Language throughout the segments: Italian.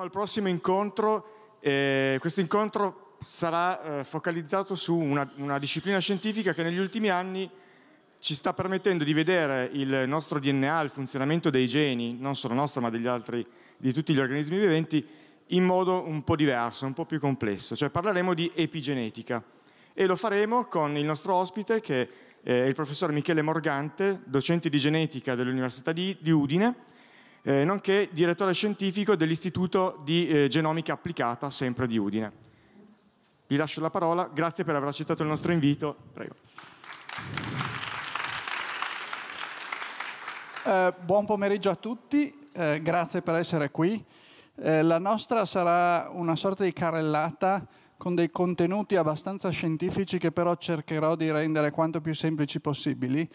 vediamo al prossimo incontro. Eh, questo incontro sarà eh, focalizzato su una, una disciplina scientifica che negli ultimi anni ci sta permettendo di vedere il nostro DNA, il funzionamento dei geni, non solo nostro ma degli altri, di tutti gli organismi viventi, in modo un po' diverso, un po' più complesso. Cioè parleremo di epigenetica e lo faremo con il nostro ospite che eh, è il professor Michele Morgante, docente di genetica dell'Università di, di Udine, eh, nonché direttore scientifico dell'Istituto di eh, Genomica Applicata, sempre di Udine. Vi lascio la parola, grazie per aver accettato il nostro invito. Prego. Eh, buon pomeriggio a tutti, eh, grazie per essere qui. Eh, la nostra sarà una sorta di carrellata con dei contenuti abbastanza scientifici che però cercherò di rendere quanto più semplici possibili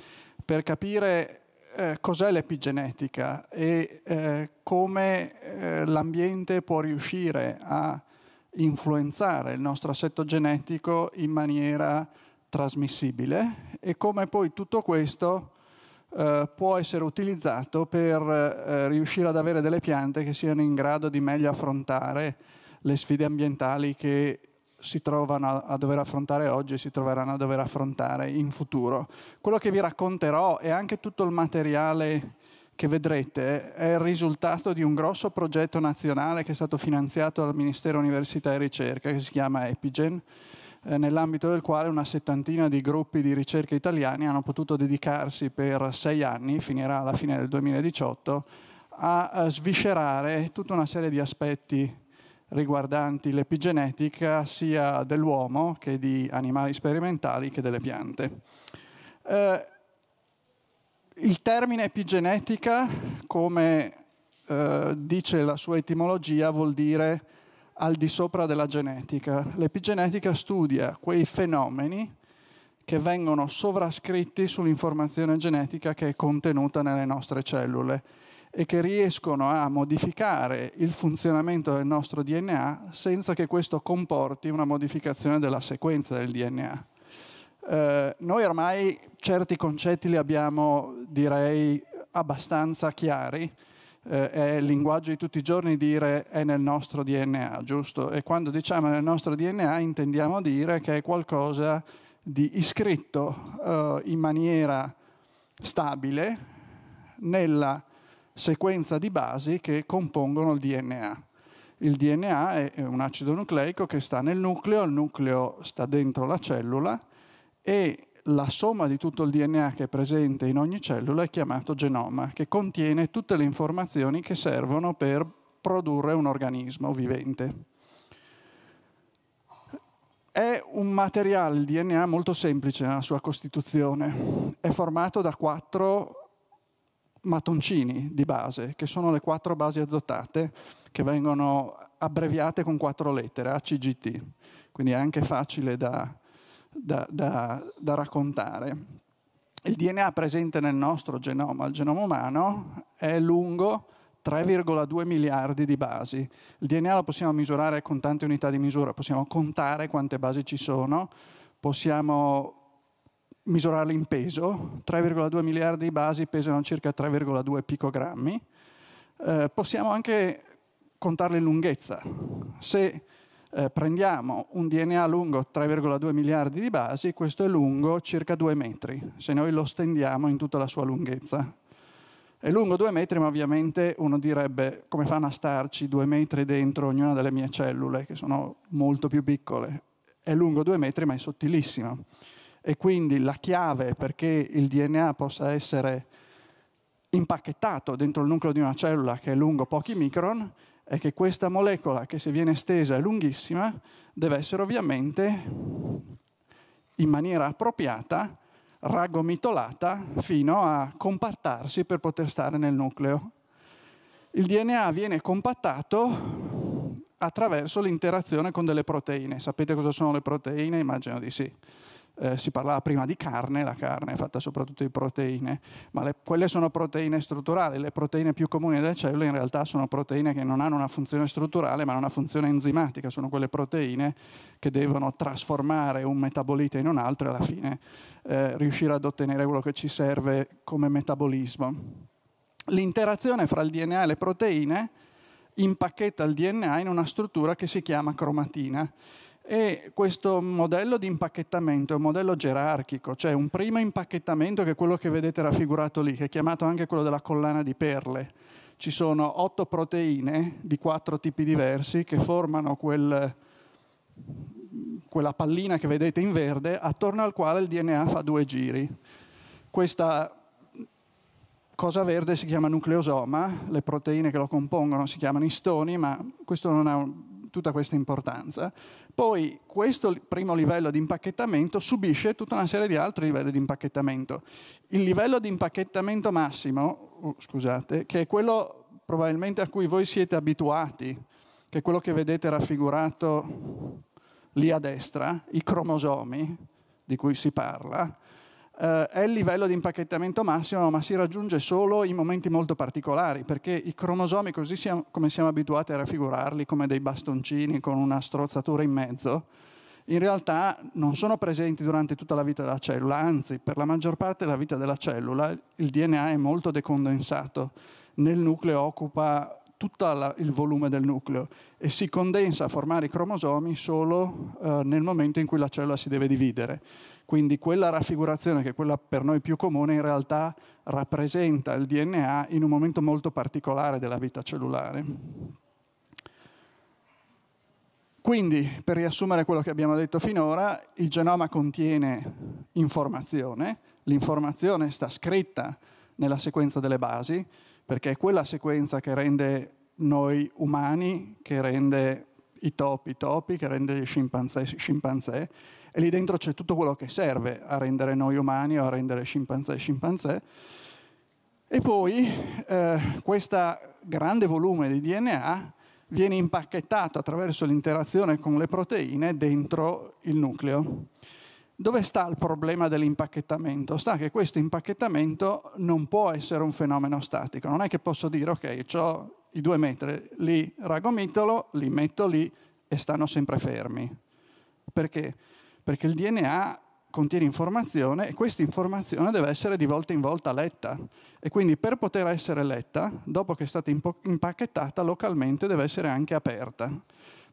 per capire eh, cos'è l'epigenetica e eh, come eh, l'ambiente può riuscire a influenzare il nostro assetto genetico in maniera trasmissibile e come poi tutto questo eh, può essere utilizzato per eh, riuscire ad avere delle piante che siano in grado di meglio affrontare le sfide ambientali che si trovano a dover affrontare oggi e si troveranno a dover affrontare in futuro. Quello che vi racconterò e anche tutto il materiale che vedrete è il risultato di un grosso progetto nazionale che è stato finanziato dal Ministero Università e Ricerca, che si chiama Epigen, eh, nell'ambito del quale una settantina di gruppi di ricerca italiani hanno potuto dedicarsi per sei anni, finirà alla fine del 2018, a eh, sviscerare tutta una serie di aspetti riguardanti l'epigenetica sia dell'uomo che di animali sperimentali che delle piante. Eh, il termine epigenetica, come eh, dice la sua etimologia, vuol dire al di sopra della genetica. L'epigenetica studia quei fenomeni che vengono sovrascritti sull'informazione genetica che è contenuta nelle nostre cellule e che riescono a modificare il funzionamento del nostro DNA senza che questo comporti una modificazione della sequenza del DNA. Eh, noi ormai certi concetti li abbiamo, direi, abbastanza chiari. Eh, è il linguaggio di tutti i giorni dire è nel nostro DNA, giusto? E quando diciamo nel nostro DNA intendiamo dire che è qualcosa di iscritto eh, in maniera stabile nella sequenza di basi che compongono il DNA. Il DNA è un acido nucleico che sta nel nucleo, il nucleo sta dentro la cellula e la somma di tutto il DNA che è presente in ogni cellula è chiamato genoma, che contiene tutte le informazioni che servono per produrre un organismo vivente. È un materiale, il DNA, molto semplice nella sua costituzione. È formato da quattro mattoncini di base, che sono le quattro basi azotate che vengono abbreviate con quattro lettere, ACGT, quindi è anche facile da, da, da, da raccontare. Il DNA presente nel nostro genoma, il genoma umano, è lungo 3,2 miliardi di basi. Il DNA lo possiamo misurare con tante unità di misura, possiamo contare quante basi ci sono, possiamo misurarli in peso, 3,2 miliardi di basi pesano circa 3,2 picogrammi, eh, possiamo anche contarli in lunghezza. Se eh, prendiamo un DNA lungo 3,2 miliardi di basi, questo è lungo circa 2 metri, se noi lo stendiamo in tutta la sua lunghezza. È lungo 2 metri, ma ovviamente uno direbbe come fanno a starci 2 metri dentro ognuna delle mie cellule, che sono molto più piccole. È lungo 2 metri, ma è sottilissimo. E quindi la chiave perché il DNA possa essere impacchettato dentro il nucleo di una cellula che è lungo pochi micron è che questa molecola, che se viene estesa è lunghissima, deve essere ovviamente in maniera appropriata raggomitolata fino a compattarsi per poter stare nel nucleo. Il DNA viene compattato attraverso l'interazione con delle proteine. Sapete cosa sono le proteine? Immagino di sì eh, si parlava prima di carne, la carne è fatta soprattutto di proteine, ma le, quelle sono proteine strutturali, le proteine più comuni delle cellule in realtà sono proteine che non hanno una funzione strutturale ma hanno una funzione enzimatica, sono quelle proteine che devono trasformare un metabolite in un altro e alla fine eh, riuscire ad ottenere quello che ci serve come metabolismo. L'interazione fra il DNA e le proteine impacchetta il DNA in una struttura che si chiama cromatina e questo modello di impacchettamento è un modello gerarchico, cioè un primo impacchettamento che è quello che vedete raffigurato lì, che è chiamato anche quello della collana di perle. Ci sono otto proteine di quattro tipi diversi che formano quel, quella pallina che vedete in verde attorno al quale il DNA fa due giri. Questa cosa verde si chiama nucleosoma, le proteine che lo compongono si chiamano istoni, ma questo non ha tutta questa importanza. Poi questo primo livello di impacchettamento subisce tutta una serie di altri livelli di impacchettamento. Il livello di impacchettamento massimo, oh, scusate, che è quello probabilmente a cui voi siete abituati, che è quello che vedete raffigurato lì a destra, i cromosomi di cui si parla, eh, è il livello di impacchettamento massimo, ma si raggiunge solo in momenti molto particolari, perché i cromosomi, così siamo, come siamo abituati a raffigurarli, come dei bastoncini con una strozzatura in mezzo, in realtà non sono presenti durante tutta la vita della cellula, anzi per la maggior parte della vita della cellula il DNA è molto decondensato, nel nucleo occupa tutto il volume del nucleo e si condensa a formare i cromosomi solo eh, nel momento in cui la cellula si deve dividere. Quindi quella raffigurazione, che è quella per noi più comune, in realtà rappresenta il DNA in un momento molto particolare della vita cellulare. Quindi, per riassumere quello che abbiamo detto finora, il genoma contiene informazione, l'informazione sta scritta nella sequenza delle basi, perché è quella sequenza che rende noi umani, che rende i topi topi, che rende i scimpanzé scimpanzé, e lì dentro c'è tutto quello che serve a rendere noi umani o a rendere scimpanzé scimpanzé. E poi eh, questo grande volume di DNA viene impacchettato attraverso l'interazione con le proteine dentro il nucleo. Dove sta il problema dell'impacchettamento? Sta che questo impacchettamento non può essere un fenomeno statico, non è che posso dire ok, ho i due metri, li ragomitolo, li metto lì e stanno sempre fermi. Perché? perché il DNA contiene informazione e questa informazione deve essere di volta in volta letta e quindi per poter essere letta, dopo che è stata impacchettata localmente, deve essere anche aperta.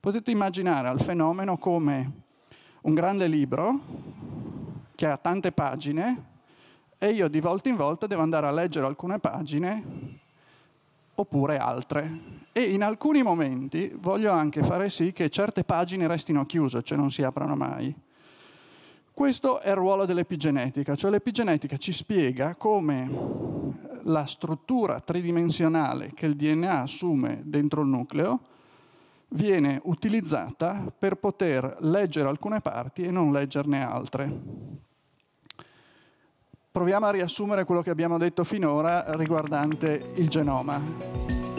Potete immaginare al fenomeno come un grande libro che ha tante pagine e io di volta in volta devo andare a leggere alcune pagine oppure altre. E in alcuni momenti voglio anche fare sì che certe pagine restino chiuse, cioè non si aprano mai questo è il ruolo dell'epigenetica, cioè l'epigenetica ci spiega come la struttura tridimensionale che il DNA assume dentro il nucleo viene utilizzata per poter leggere alcune parti e non leggerne altre. Proviamo a riassumere quello che abbiamo detto finora riguardante il genoma.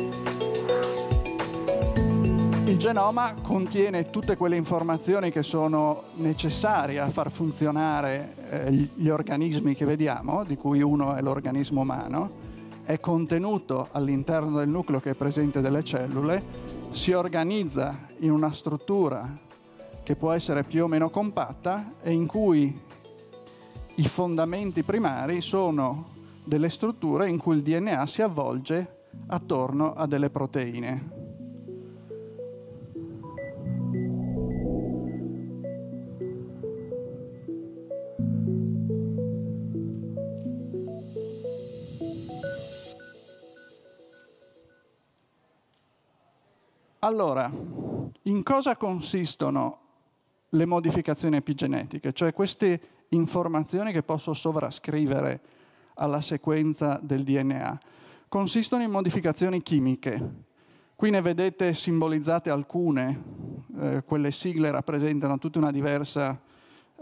Il genoma contiene tutte quelle informazioni che sono necessarie a far funzionare eh, gli organismi che vediamo, di cui uno è l'organismo umano, è contenuto all'interno del nucleo che è presente delle cellule, si organizza in una struttura che può essere più o meno compatta e in cui i fondamenti primari sono delle strutture in cui il DNA si avvolge attorno a delle proteine. Allora, in cosa consistono le modificazioni epigenetiche? Cioè queste informazioni che posso sovrascrivere alla sequenza del DNA. Consistono in modificazioni chimiche. Qui ne vedete simbolizzate alcune, eh, quelle sigle rappresentano tutta una diversa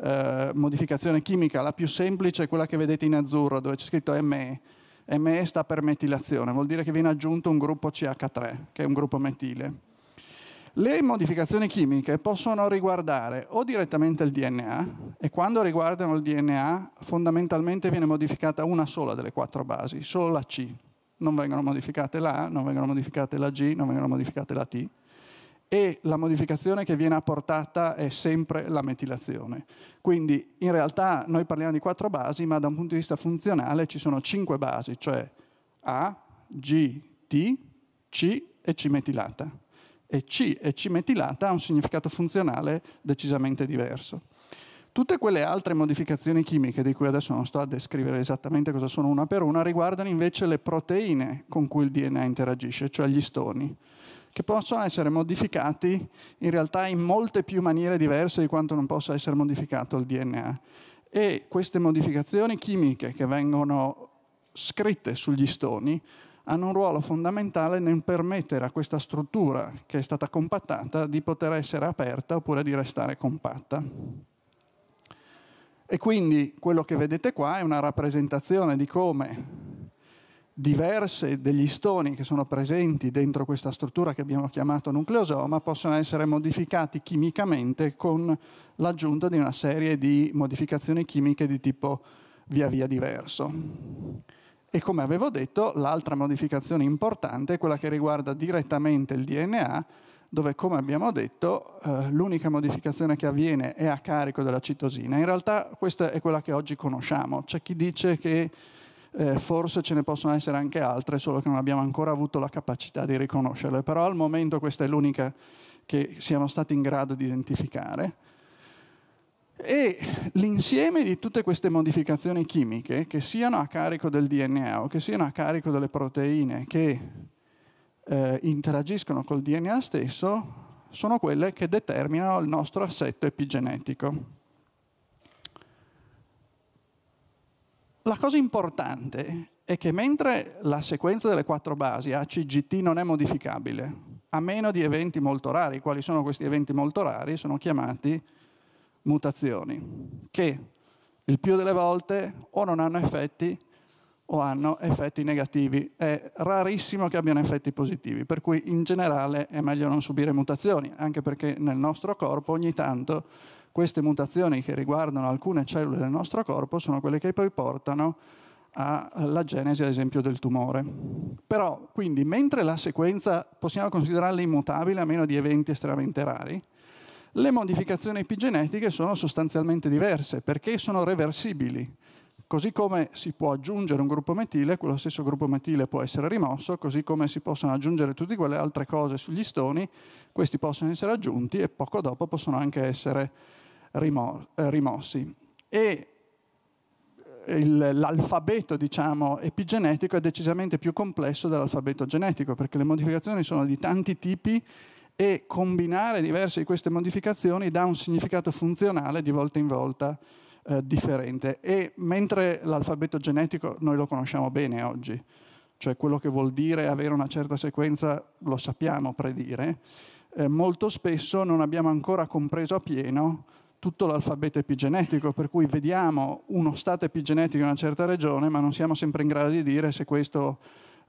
eh, modificazione chimica. La più semplice è quella che vedete in azzurro, dove c'è scritto ME. ME sta per metilazione, vuol dire che viene aggiunto un gruppo CH3, che è un gruppo metile. Le modificazioni chimiche possono riguardare o direttamente il DNA, e quando riguardano il DNA fondamentalmente viene modificata una sola delle quattro basi, solo la C. Non vengono modificate la A, non vengono modificate la G, non vengono modificate la T. E la modificazione che viene apportata è sempre la metilazione. Quindi in realtà noi parliamo di quattro basi, ma da un punto di vista funzionale ci sono cinque basi, cioè A, G, T, C e C metilata e C e C-metilata ha un significato funzionale decisamente diverso. Tutte quelle altre modificazioni chimiche, di cui adesso non sto a descrivere esattamente cosa sono una per una, riguardano invece le proteine con cui il DNA interagisce, cioè gli stoni, che possono essere modificati in realtà in molte più maniere diverse di quanto non possa essere modificato il DNA. E queste modificazioni chimiche che vengono scritte sugli stoni hanno un ruolo fondamentale nel permettere a questa struttura che è stata compattata di poter essere aperta oppure di restare compatta. E quindi quello che vedete qua è una rappresentazione di come diverse degli stoni che sono presenti dentro questa struttura che abbiamo chiamato nucleosoma possono essere modificati chimicamente con l'aggiunta di una serie di modificazioni chimiche di tipo via via diverso. E come avevo detto, l'altra modificazione importante è quella che riguarda direttamente il DNA, dove come abbiamo detto eh, l'unica modificazione che avviene è a carico della citosina. In realtà questa è quella che oggi conosciamo. C'è chi dice che eh, forse ce ne possono essere anche altre, solo che non abbiamo ancora avuto la capacità di riconoscerle, però al momento questa è l'unica che siamo stati in grado di identificare e l'insieme di tutte queste modificazioni chimiche, che siano a carico del DNA o che siano a carico delle proteine che eh, interagiscono col DNA stesso, sono quelle che determinano il nostro assetto epigenetico. La cosa importante è che mentre la sequenza delle quattro basi ACGT non è modificabile, a meno di eventi molto rari, quali sono questi eventi molto rari, sono chiamati mutazioni che il più delle volte o non hanno effetti o hanno effetti negativi. È rarissimo che abbiano effetti positivi, per cui in generale è meglio non subire mutazioni, anche perché nel nostro corpo ogni tanto queste mutazioni che riguardano alcune cellule del nostro corpo sono quelle che poi portano alla genesi, ad esempio, del tumore. Però, quindi, mentre la sequenza possiamo considerarla immutabile a meno di eventi estremamente rari, le modificazioni epigenetiche sono sostanzialmente diverse perché sono reversibili. Così come si può aggiungere un gruppo metile, quello stesso gruppo metile può essere rimosso, così come si possono aggiungere tutte quelle altre cose sugli stoni, questi possono essere aggiunti e poco dopo possono anche essere eh, rimossi. E eh, l'alfabeto diciamo, epigenetico è decisamente più complesso dell'alfabeto genetico, perché le modificazioni sono di tanti tipi e combinare diverse di queste modificazioni dà un significato funzionale di volta in volta eh, differente. E mentre l'alfabeto genetico noi lo conosciamo bene oggi, cioè quello che vuol dire avere una certa sequenza lo sappiamo predire, eh, molto spesso non abbiamo ancora compreso appieno tutto l'alfabeto epigenetico, per cui vediamo uno stato epigenetico in una certa regione, ma non siamo sempre in grado di dire se questo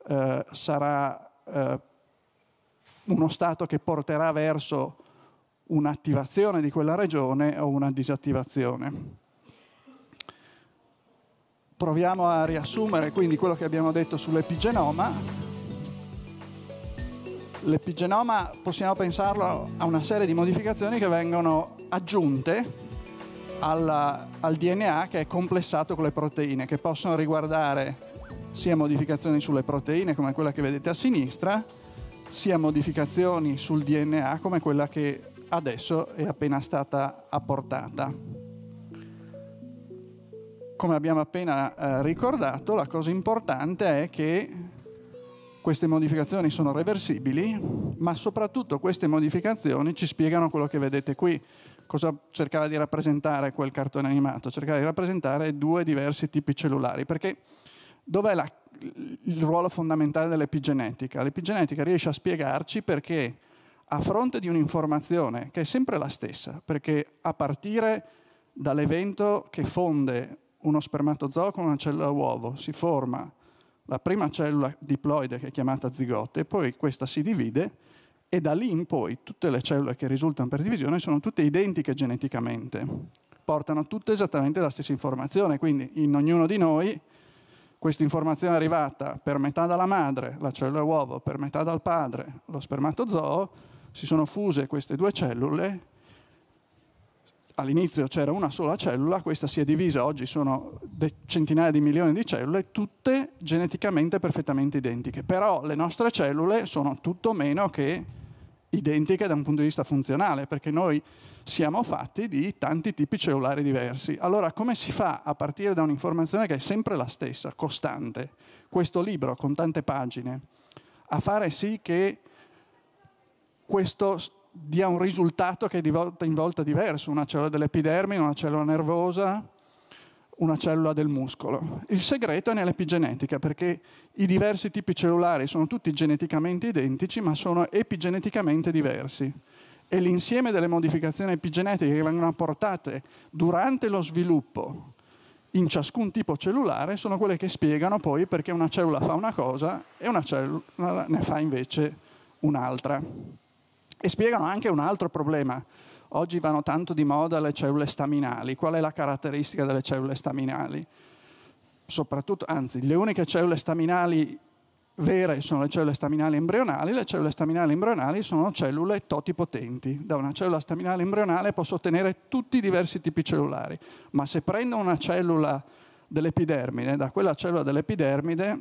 eh, sarà eh, uno Stato che porterà verso un'attivazione di quella regione o una disattivazione. Proviamo a riassumere quindi quello che abbiamo detto sull'epigenoma. L'epigenoma possiamo pensarlo a una serie di modificazioni che vengono aggiunte alla, al DNA che è complessato con le proteine, che possono riguardare sia modificazioni sulle proteine come quella che vedete a sinistra, sia modificazioni sul DNA come quella che adesso è appena stata apportata. Come abbiamo appena eh, ricordato, la cosa importante è che queste modificazioni sono reversibili, ma soprattutto queste modificazioni ci spiegano quello che vedete qui. Cosa cercava di rappresentare quel cartone animato? Cercava di rappresentare due diversi tipi cellulari, perché dov'è la il ruolo fondamentale dell'epigenetica. L'epigenetica riesce a spiegarci perché a fronte di un'informazione che è sempre la stessa, perché a partire dall'evento che fonde uno spermatozoo con una cellula uovo si forma la prima cellula diploide che è chiamata zigote, poi questa si divide e da lì in poi tutte le cellule che risultano per divisione sono tutte identiche geneticamente, portano tutte esattamente la stessa informazione, quindi in ognuno di noi questa informazione è arrivata per metà dalla madre, la cellula uovo, per metà dal padre, lo spermatozoo, si sono fuse queste due cellule, all'inizio c'era una sola cellula, questa si è divisa, oggi sono centinaia di milioni di cellule, tutte geneticamente perfettamente identiche, però le nostre cellule sono tutto meno che identiche da un punto di vista funzionale, perché noi siamo fatti di tanti tipi cellulari diversi. Allora come si fa a partire da un'informazione che è sempre la stessa, costante, questo libro con tante pagine, a fare sì che questo dia un risultato che è di volta in volta diverso, una cellula dell'epidermide, una cellula nervosa, una cellula del muscolo. Il segreto è nell'epigenetica, perché i diversi tipi cellulari sono tutti geneticamente identici, ma sono epigeneticamente diversi. E l'insieme delle modificazioni epigenetiche che vengono apportate durante lo sviluppo in ciascun tipo cellulare sono quelle che spiegano poi perché una cellula fa una cosa e una cellula ne fa invece un'altra. E spiegano anche un altro problema Oggi vanno tanto di moda le cellule staminali. Qual è la caratteristica delle cellule staminali? Soprattutto, anzi, le uniche cellule staminali vere sono le cellule staminali embrionali, le cellule staminali embrionali sono cellule totipotenti. Da una cellula staminale embrionale posso ottenere tutti i diversi tipi cellulari, ma se prendo una cellula dell'epidermide, da quella cellula dell'epidermide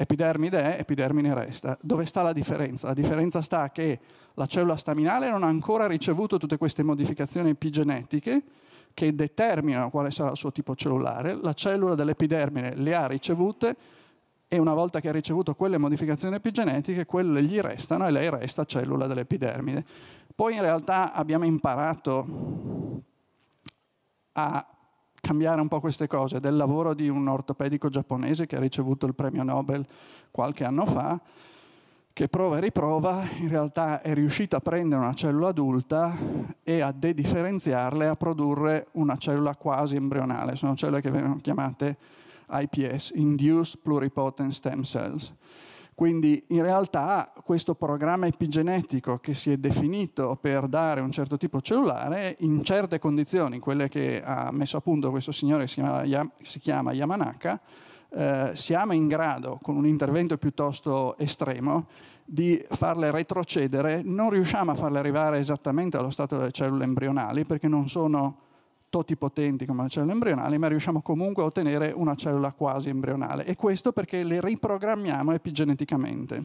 Epidermide è, epidermine resta. Dove sta la differenza? La differenza sta che la cellula staminale non ha ancora ricevuto tutte queste modificazioni epigenetiche che determinano quale sarà il suo tipo cellulare. La cellula dell'epidermide le ha ricevute e una volta che ha ricevuto quelle modificazioni epigenetiche, quelle gli restano e lei resta cellula dell'epidermide. Poi in realtà abbiamo imparato a cambiare un po' queste cose, del lavoro di un ortopedico giapponese che ha ricevuto il premio Nobel qualche anno fa, che prova e riprova, in realtà è riuscito a prendere una cellula adulta e a dedifferenziarla e a produrre una cellula quasi embrionale, sono cellule che vengono chiamate IPS, Induced Pluripotent Stem Cells quindi in realtà questo programma epigenetico che si è definito per dare un certo tipo cellulare, in certe condizioni, quelle che ha messo a punto questo signore che si chiama, si chiama Yamanaka, eh, siamo in grado, con un intervento piuttosto estremo, di farle retrocedere. Non riusciamo a farle arrivare esattamente allo stato delle cellule embrionali perché non sono totipotenti come la cellula embrionale, ma riusciamo comunque a ottenere una cellula quasi embrionale. E questo perché le riprogrammiamo epigeneticamente.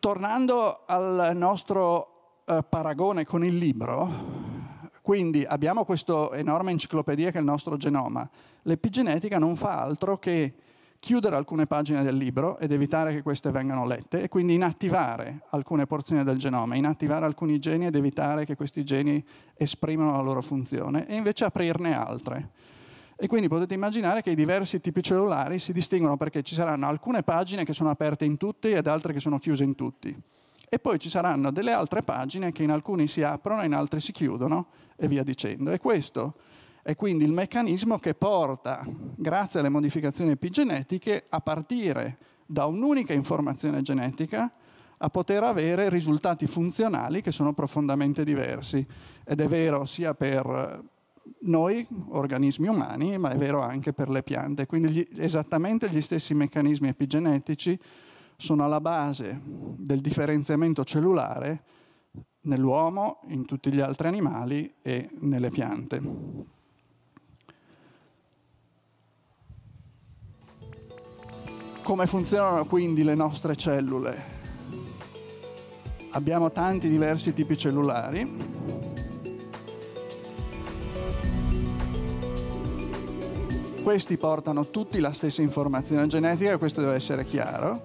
Tornando al nostro eh, paragone con il libro, quindi abbiamo questa enorme enciclopedia che è il nostro genoma. L'epigenetica non fa altro che chiudere alcune pagine del libro ed evitare che queste vengano lette e quindi inattivare alcune porzioni del genoma, inattivare alcuni geni ed evitare che questi geni esprimano la loro funzione e invece aprirne altre. E quindi potete immaginare che i diversi tipi cellulari si distinguono perché ci saranno alcune pagine che sono aperte in tutti ed altre che sono chiuse in tutti. E poi ci saranno delle altre pagine che in alcuni si aprono, in altri si chiudono e via dicendo. E questo è quindi il meccanismo che porta, grazie alle modificazioni epigenetiche, a partire da un'unica informazione genetica a poter avere risultati funzionali che sono profondamente diversi. Ed è vero sia per noi, organismi umani, ma è vero anche per le piante. Quindi gli, esattamente gli stessi meccanismi epigenetici sono alla base del differenziamento cellulare nell'uomo, in tutti gli altri animali e nelle piante. Come funzionano quindi le nostre cellule? Abbiamo tanti diversi tipi cellulari. Questi portano tutti la stessa informazione genetica, questo deve essere chiaro.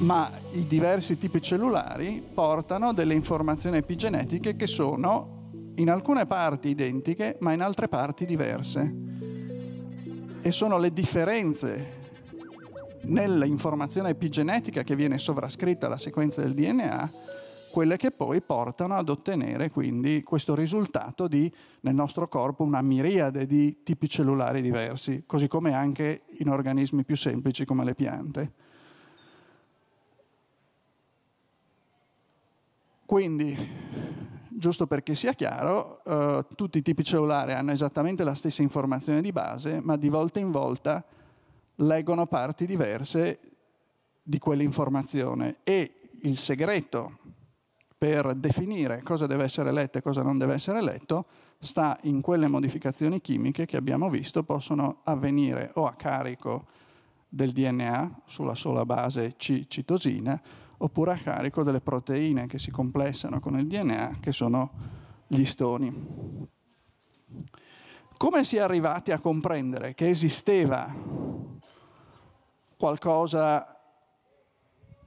Ma i diversi tipi cellulari portano delle informazioni epigenetiche che sono in alcune parti identiche, ma in altre parti diverse e sono le differenze nell'informazione epigenetica che viene sovrascritta alla sequenza del DNA, quelle che poi portano ad ottenere quindi questo risultato di, nel nostro corpo, una miriade di tipi cellulari diversi, così come anche in organismi più semplici come le piante. Quindi giusto perché sia chiaro, eh, tutti i tipi cellulari hanno esattamente la stessa informazione di base, ma di volta in volta leggono parti diverse di quell'informazione e il segreto per definire cosa deve essere letto e cosa non deve essere letto sta in quelle modificazioni chimiche che abbiamo visto possono avvenire o a carico del DNA sulla sola base C-citosina oppure a carico delle proteine che si complessano con il DNA, che sono gli stoni. Come si è arrivati a comprendere che esisteva qualcosa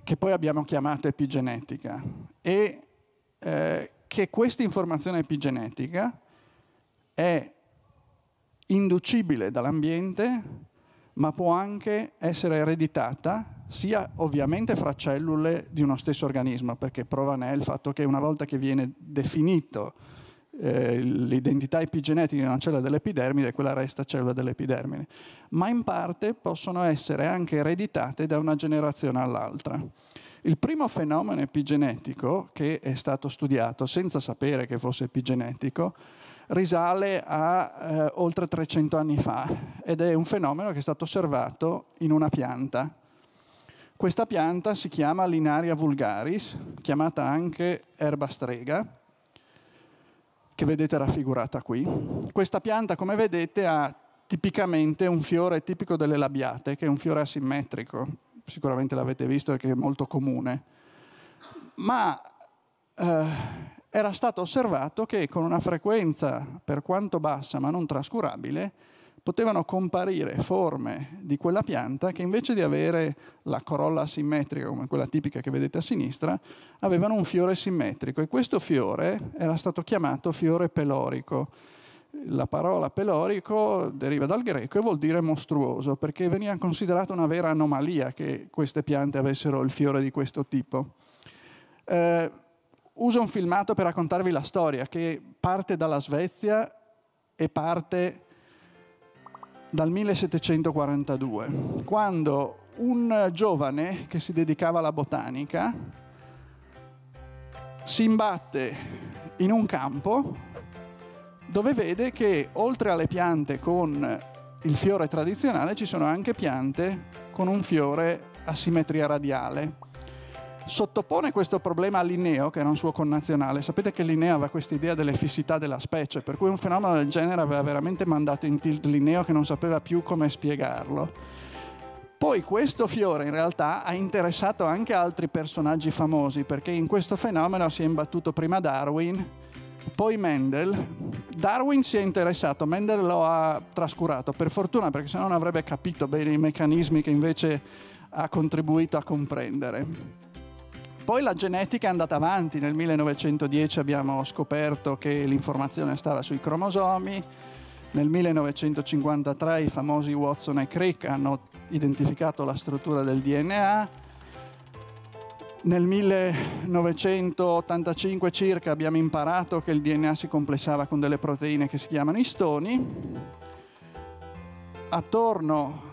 che poi abbiamo chiamato epigenetica e eh, che questa informazione epigenetica è inducibile dall'ambiente ma può anche essere ereditata sia ovviamente fra cellule di uno stesso organismo, perché prova ne è il fatto che una volta che viene definito eh, l'identità epigenetica di una cellula dell'epidermide, quella resta cellula dell'epidermide, ma in parte possono essere anche ereditate da una generazione all'altra. Il primo fenomeno epigenetico che è stato studiato senza sapere che fosse epigenetico risale a eh, oltre 300 anni fa ed è un fenomeno che è stato osservato in una pianta questa pianta si chiama Linaria vulgaris, chiamata anche erba strega, che vedete raffigurata qui. Questa pianta, come vedete, ha tipicamente un fiore tipico delle labiate, che è un fiore asimmetrico, sicuramente l'avete visto e che è molto comune, ma eh, era stato osservato che con una frequenza, per quanto bassa ma non trascurabile, potevano comparire forme di quella pianta che invece di avere la corolla simmetrica come quella tipica che vedete a sinistra, avevano un fiore simmetrico e questo fiore era stato chiamato fiore pelorico. La parola pelorico deriva dal greco e vuol dire mostruoso, perché veniva considerata una vera anomalia che queste piante avessero il fiore di questo tipo. Eh, uso un filmato per raccontarvi la storia che parte dalla Svezia e parte dal 1742, quando un giovane che si dedicava alla botanica si imbatte in un campo dove vede che oltre alle piante con il fiore tradizionale ci sono anche piante con un fiore a simmetria radiale sottopone questo problema a Linneo, che era un suo connazionale. Sapete che Linneo aveva questa idea delle fissità della specie, per cui un fenomeno del genere aveva veramente mandato in tilt Linneo che non sapeva più come spiegarlo. Poi questo fiore in realtà ha interessato anche altri personaggi famosi, perché in questo fenomeno si è imbattuto prima Darwin, poi Mendel. Darwin si è interessato, Mendel lo ha trascurato, per fortuna, perché se no non avrebbe capito bene i meccanismi che invece ha contribuito a comprendere. Poi la genetica è andata avanti, nel 1910 abbiamo scoperto che l'informazione stava sui cromosomi, nel 1953 i famosi Watson e Crick hanno identificato la struttura del DNA, nel 1985 circa abbiamo imparato che il DNA si complessava con delle proteine che si chiamano istoni, attorno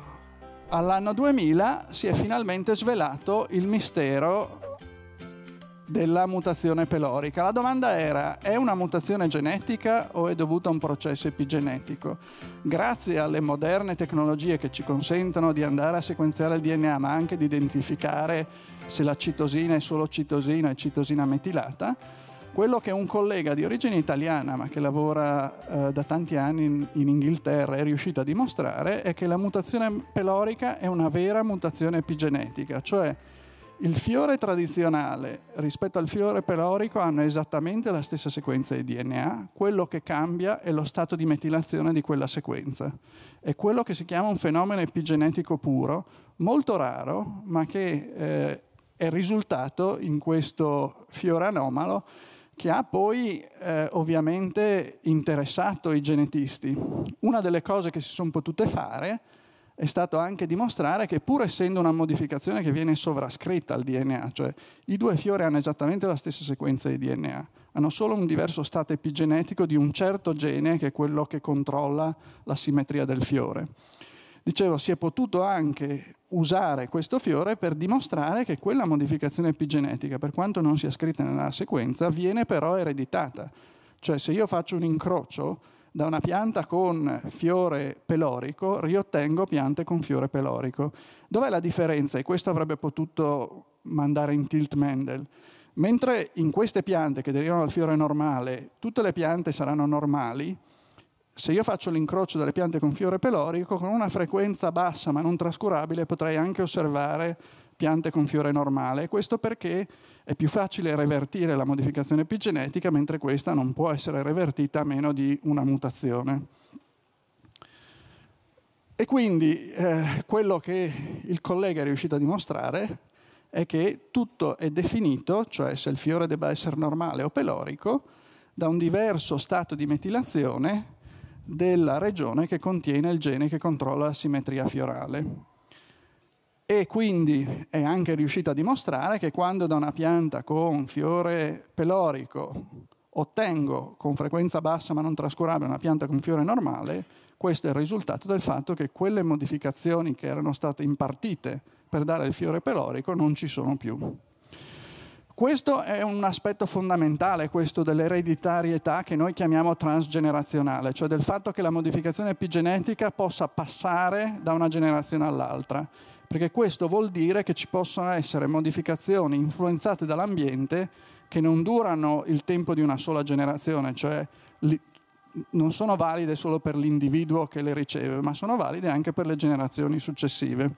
all'anno 2000 si è finalmente svelato il mistero della mutazione pelorica. La domanda era, è una mutazione genetica o è dovuta a un processo epigenetico? Grazie alle moderne tecnologie che ci consentono di andare a sequenziare il DNA, ma anche di identificare se la citosina è solo citosina e citosina metilata, quello che un collega di origine italiana, ma che lavora eh, da tanti anni in, in Inghilterra, è riuscito a dimostrare è che la mutazione pelorica è una vera mutazione epigenetica, cioè il fiore tradizionale rispetto al fiore pelorico hanno esattamente la stessa sequenza di DNA, quello che cambia è lo stato di metilazione di quella sequenza. È quello che si chiama un fenomeno epigenetico puro, molto raro, ma che eh, è risultato in questo fiore anomalo che ha poi eh, ovviamente interessato i genetisti. Una delle cose che si sono potute fare è è stato anche dimostrare che pur essendo una modificazione che viene sovrascritta al DNA, cioè i due fiori hanno esattamente la stessa sequenza di DNA, hanno solo un diverso stato epigenetico di un certo gene che è quello che controlla la simmetria del fiore. Dicevo, si è potuto anche usare questo fiore per dimostrare che quella modificazione epigenetica, per quanto non sia scritta nella sequenza, viene però ereditata. Cioè se io faccio un incrocio da una pianta con fiore pelorico riottengo piante con fiore pelorico. Dov'è la differenza? E questo avrebbe potuto mandare in tilt Mendel. Mentre in queste piante che derivano dal fiore normale, tutte le piante saranno normali, se io faccio l'incrocio delle piante con fiore pelorico, con una frequenza bassa ma non trascurabile potrei anche osservare piante con fiore normale. Questo perché è più facile revertire la modificazione epigenetica, mentre questa non può essere revertita a meno di una mutazione. E quindi eh, quello che il collega è riuscito a dimostrare è che tutto è definito, cioè se il fiore debba essere normale o pelorico, da un diverso stato di metilazione della regione che contiene il gene che controlla la simmetria fiorale e quindi è anche riuscita a dimostrare che quando da una pianta con fiore pelorico ottengo con frequenza bassa ma non trascurabile una pianta con fiore normale, questo è il risultato del fatto che quelle modificazioni che erano state impartite per dare il fiore pelorico non ci sono più. Questo è un aspetto fondamentale, questo dell'ereditarietà che noi chiamiamo transgenerazionale, cioè del fatto che la modificazione epigenetica possa passare da una generazione all'altra perché questo vuol dire che ci possono essere modificazioni influenzate dall'ambiente che non durano il tempo di una sola generazione, cioè li, non sono valide solo per l'individuo che le riceve, ma sono valide anche per le generazioni successive.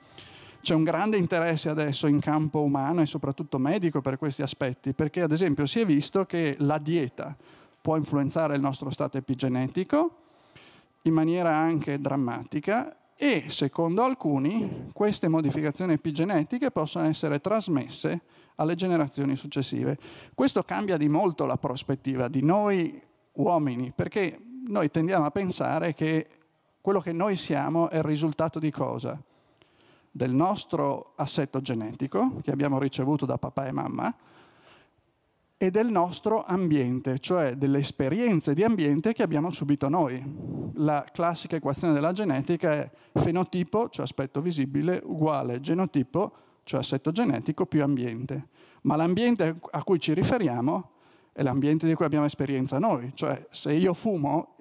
C'è un grande interesse adesso in campo umano e soprattutto medico per questi aspetti, perché ad esempio si è visto che la dieta può influenzare il nostro stato epigenetico in maniera anche drammatica e secondo alcuni queste modificazioni epigenetiche possono essere trasmesse alle generazioni successive. Questo cambia di molto la prospettiva di noi uomini, perché noi tendiamo a pensare che quello che noi siamo è il risultato di cosa? Del nostro assetto genetico che abbiamo ricevuto da papà e mamma, e del nostro ambiente, cioè delle esperienze di ambiente che abbiamo subito noi. La classica equazione della genetica è fenotipo, cioè aspetto visibile, uguale genotipo, cioè assetto genetico, più ambiente. Ma l'ambiente a cui ci riferiamo è l'ambiente di cui abbiamo esperienza noi, cioè se io fumo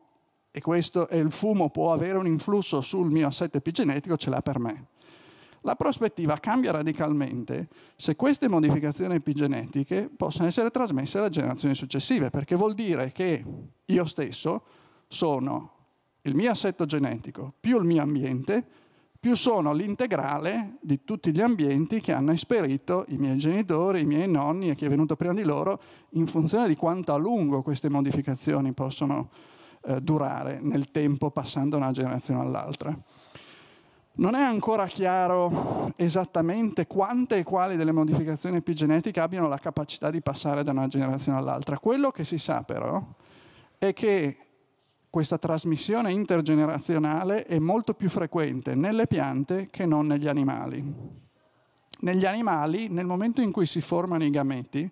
e, questo, e il fumo può avere un influsso sul mio assetto epigenetico, ce l'ha per me. La prospettiva cambia radicalmente se queste modificazioni epigenetiche possono essere trasmesse alle generazioni successive, perché vuol dire che io stesso sono il mio assetto genetico più il mio ambiente, più sono l'integrale di tutti gli ambienti che hanno esperito i miei genitori, i miei nonni e chi è venuto prima di loro, in funzione di quanto a lungo queste modificazioni possono eh, durare nel tempo passando da una generazione all'altra. Non è ancora chiaro esattamente quante e quali delle modificazioni epigenetiche abbiano la capacità di passare da una generazione all'altra. Quello che si sa però è che questa trasmissione intergenerazionale è molto più frequente nelle piante che non negli animali. Negli animali, nel momento in cui si formano i gameti,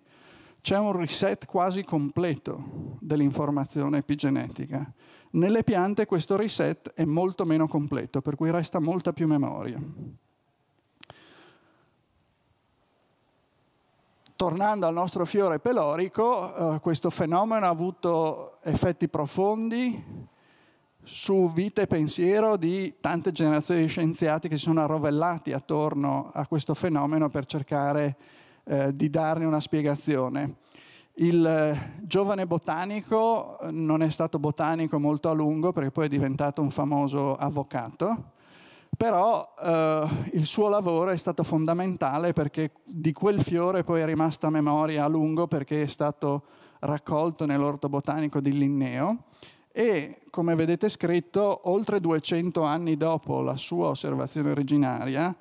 c'è un reset quasi completo dell'informazione epigenetica nelle piante questo reset è molto meno completo, per cui resta molta più memoria. tornando al nostro fiore pelorico, eh, questo fenomeno ha avuto effetti profondi su vita e pensiero di tante generazioni di scienziati che si sono arrovellati attorno a questo fenomeno per cercare eh, di darne una spiegazione. Il eh, giovane botanico eh, non è stato botanico molto a lungo perché poi è diventato un famoso avvocato, però eh, il suo lavoro è stato fondamentale perché di quel fiore poi è rimasta memoria a lungo perché è stato raccolto nell'orto botanico di Linneo e come vedete scritto oltre 200 anni dopo la sua osservazione originaria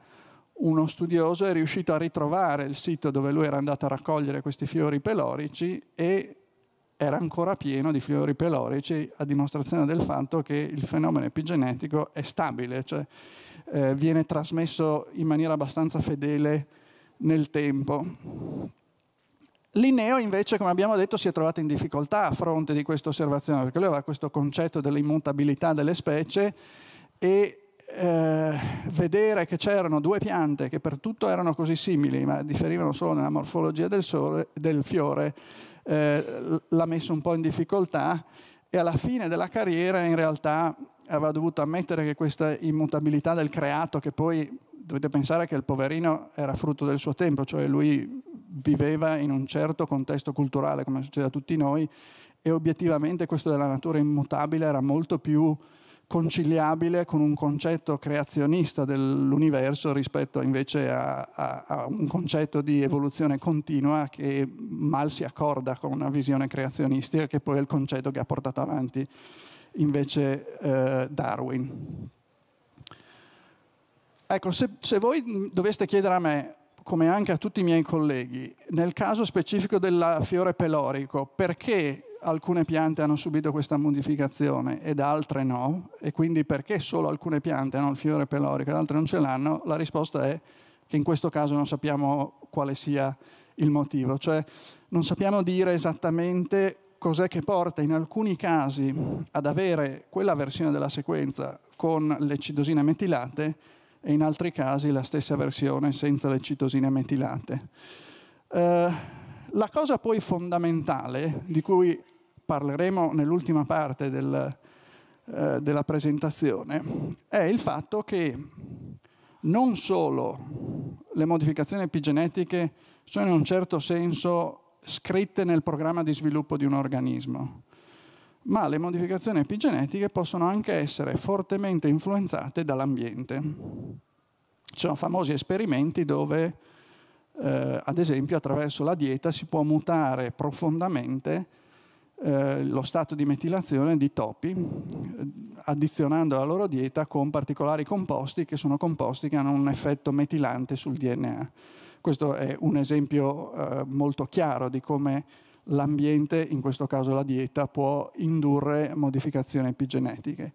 uno studioso è riuscito a ritrovare il sito dove lui era andato a raccogliere questi fiori pelorici e era ancora pieno di fiori pelorici a dimostrazione del fatto che il fenomeno epigenetico è stabile, cioè eh, viene trasmesso in maniera abbastanza fedele nel tempo. Linneo invece, come abbiamo detto, si è trovato in difficoltà a fronte di questa osservazione, perché lui aveva questo concetto dell'immutabilità delle specie e eh, vedere che c'erano due piante che per tutto erano così simili, ma differivano solo nella morfologia del, sole, del fiore, eh, l'ha messo un po' in difficoltà e alla fine della carriera in realtà aveva dovuto ammettere che questa immutabilità del creato, che poi dovete pensare che il poverino era frutto del suo tempo, cioè lui viveva in un certo contesto culturale, come succede a tutti noi, e obiettivamente questo della natura immutabile era molto più conciliabile con un concetto creazionista dell'universo rispetto invece a, a, a, un concetto di evoluzione continua che mal si accorda con una visione creazionistica che poi è il concetto che ha portato avanti invece eh, Darwin. Ecco, se, se voi doveste chiedere a me come anche a tutti i miei colleghi, nel caso specifico del Fiore Pelorico, perché alcune piante hanno subito questa modificazione ed altre no, e quindi perché solo alcune piante hanno il fiore pelorico ed altre non ce l'hanno, la risposta è che in questo caso non sappiamo quale sia il motivo, cioè non sappiamo dire esattamente cos'è che porta in alcuni casi ad avere quella versione della sequenza con le citosine metilate e in altri casi la stessa versione senza le citosine metilate. Uh, la cosa poi fondamentale di cui parleremo nell'ultima parte del, eh, della presentazione, è il fatto che non solo le modificazioni epigenetiche sono in un certo senso scritte nel programma di sviluppo di un organismo, ma le modificazioni epigenetiche possono anche essere fortemente influenzate dall'ambiente. Ci sono famosi esperimenti dove, eh, ad esempio, attraverso la dieta si può mutare profondamente eh, lo stato di metilazione di topi, eh, addizionando alla loro dieta con particolari composti che sono composti che hanno un effetto metilante sul DNA. Questo è un esempio eh, molto chiaro di come l'ambiente, in questo caso la dieta, può indurre modificazioni epigenetiche.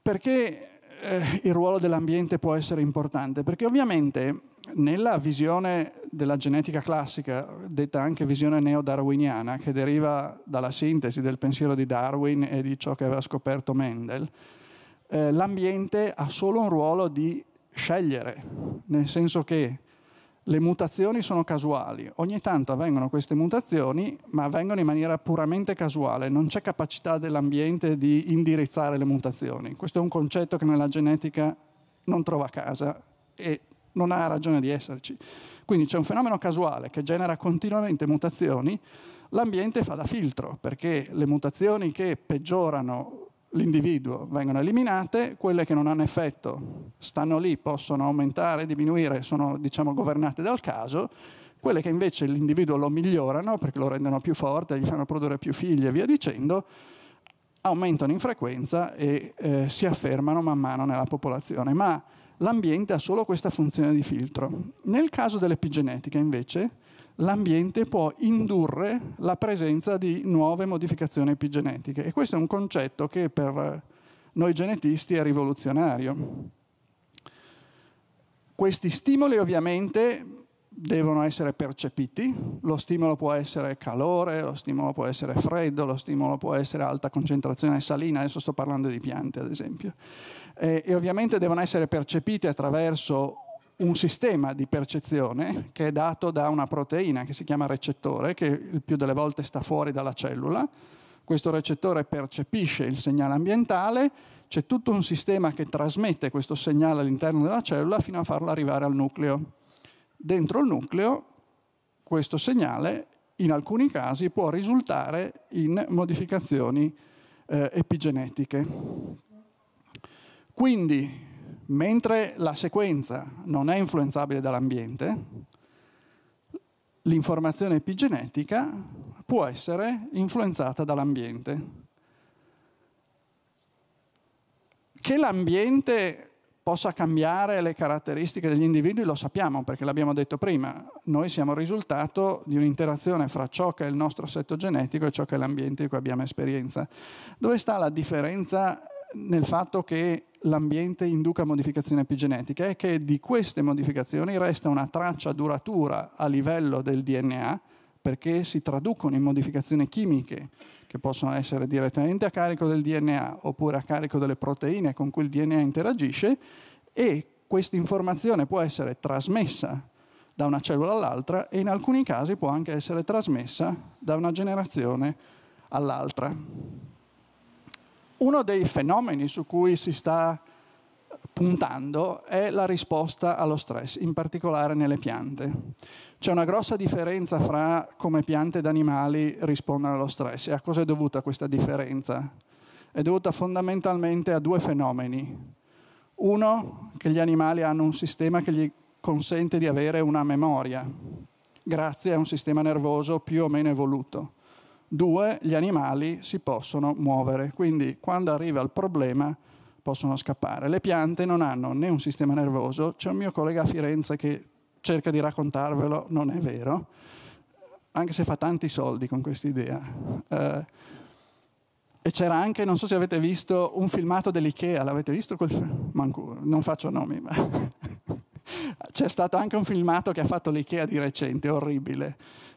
Perché eh, il ruolo dell'ambiente può essere importante? Perché ovviamente nella visione della genetica classica, detta anche visione neo-darwiniana, che deriva dalla sintesi del pensiero di Darwin e di ciò che aveva scoperto Mendel, eh, l'ambiente ha solo un ruolo di scegliere, nel senso che le mutazioni sono casuali, ogni tanto avvengono queste mutazioni, ma avvengono in maniera puramente casuale, non c'è capacità dell'ambiente di indirizzare le mutazioni. Questo è un concetto che nella genetica non trova casa e non ha ragione di esserci. Quindi c'è un fenomeno casuale che genera continuamente mutazioni, l'ambiente fa da filtro, perché le mutazioni che peggiorano l'individuo vengono eliminate, quelle che non hanno effetto stanno lì, possono aumentare, diminuire, sono diciamo, governate dal caso, quelle che invece l'individuo lo migliorano perché lo rendono più forte, gli fanno produrre più figli e via dicendo, aumentano in frequenza e eh, si affermano man mano nella popolazione, ma l'ambiente ha solo questa funzione di filtro. Nel caso dell'epigenetica, invece, l'ambiente può indurre la presenza di nuove modificazioni epigenetiche e questo è un concetto che per noi genetisti è rivoluzionario. Questi stimoli ovviamente devono essere percepiti, lo stimolo può essere calore, lo stimolo può essere freddo, lo stimolo può essere alta concentrazione salina, adesso sto parlando di piante ad esempio, e, e ovviamente devono essere percepiti attraverso un sistema di percezione che è dato da una proteina che si chiama recettore, che il più delle volte sta fuori dalla cellula. Questo recettore percepisce il segnale ambientale, c'è tutto un sistema che trasmette questo segnale all'interno della cellula fino a farlo arrivare al nucleo. Dentro il nucleo questo segnale in alcuni casi può risultare in modificazioni eh, epigenetiche. Quindi, mentre la sequenza non è influenzabile dall'ambiente, l'informazione epigenetica può essere influenzata dall'ambiente. Che l'ambiente possa cambiare le caratteristiche degli individui lo sappiamo perché l'abbiamo detto prima, noi siamo il risultato di un'interazione fra ciò che è il nostro assetto genetico e ciò che è l'ambiente in cui abbiamo esperienza. Dove sta la differenza nel fatto che l'ambiente induca modificazioni epigenetiche? È che di queste modificazioni resta una traccia duratura a livello del DNA perché si traducono in modificazioni chimiche che possono essere direttamente a carico del DNA oppure a carico delle proteine con cui il DNA interagisce e questa informazione può essere trasmessa da una cellula all'altra e in alcuni casi può anche essere trasmessa da una generazione all'altra. Uno dei fenomeni su cui si sta puntando è la risposta allo stress, in particolare nelle piante. C'è una grossa differenza fra come piante ed animali rispondono allo stress e a cosa è dovuta questa differenza? È dovuta fondamentalmente a due fenomeni. Uno, che gli animali hanno un sistema che gli consente di avere una memoria, grazie a un sistema nervoso più o meno evoluto. Due, gli animali si possono muovere, quindi quando arriva il problema possono scappare. Le piante non hanno né un sistema nervoso, c'è un mio collega a Firenze che cerca di raccontarvelo, non è vero, anche se fa tanti soldi con questa idea. Eh, e c'era anche, non so se avete visto, un filmato dell'Ikea, l'avete visto? Quel... Manco, non faccio nomi, ma... c'è stato anche un filmato che ha fatto l'Ikea di recente, orribile,